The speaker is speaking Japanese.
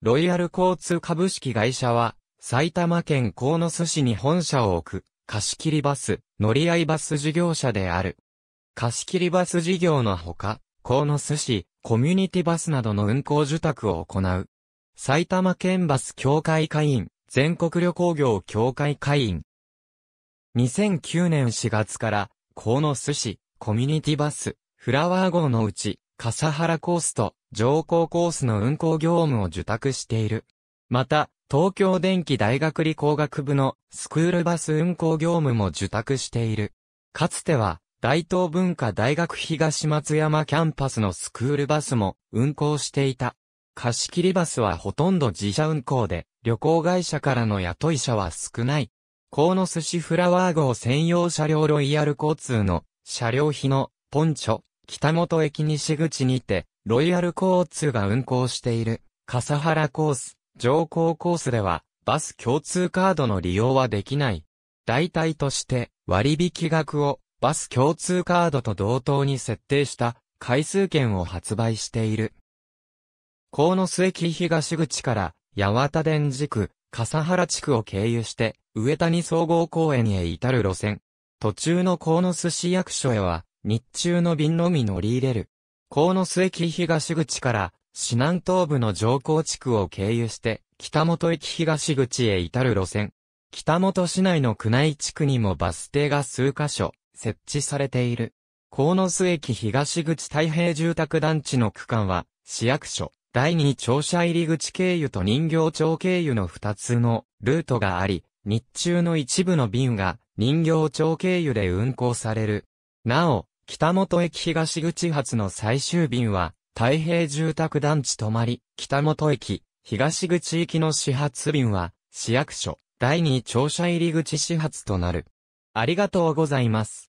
ロイヤル交通株式会社は、埼玉県鴻巣市に本社を置く、貸切バス、乗り合いバス事業者である。貸切バス事業のほか、鴻巣市、コミュニティバスなどの運行受託を行う。埼玉県バス協会会員、全国旅行業協会会員。2009年4月から、鴻巣市、コミュニティバス、フラワー号のうち、笠原コースと上皇コースの運行業務を受託している。また、東京電機大学理工学部のスクールバス運行業務も受託している。かつては、大東文化大学東松山キャンパスのスクールバスも運行していた。貸切バスはほとんど自社運行で、旅行会社からの雇い者は少ない。ノスシフラワー号専用車両ロイヤル交通の車両費のポンチョ、北本駅西口にて、ロイヤル交通が運行している、笠原コース、上高コースでは、バス共通カードの利用はできない。代替として、割引額を、バス共通カードと同等に設定した、回数券を発売している。野末駅東口から、八幡電磁区、笠原地区を経由して、上谷総合公園へ至る路線。途中の野寿市役所へは、日中の便のみ乗り入れる。野須駅東口から、市南東部の上高地区を経由して、北本駅東口へ至る路線。北本市内の区内地区にもバス停が数箇所、設置されている。野須駅東口太平住宅団地の区間は、市役所、第二庁舎入口経由と人形町経由の二つのルートがあり、日中の一部の便が人形町経由で運行されるなお、北本駅東口発の最終便は、太平住宅団地止まり、北本駅、東口行きの始発便は、市役所、第2庁舎入り口始発となる。ありがとうございます。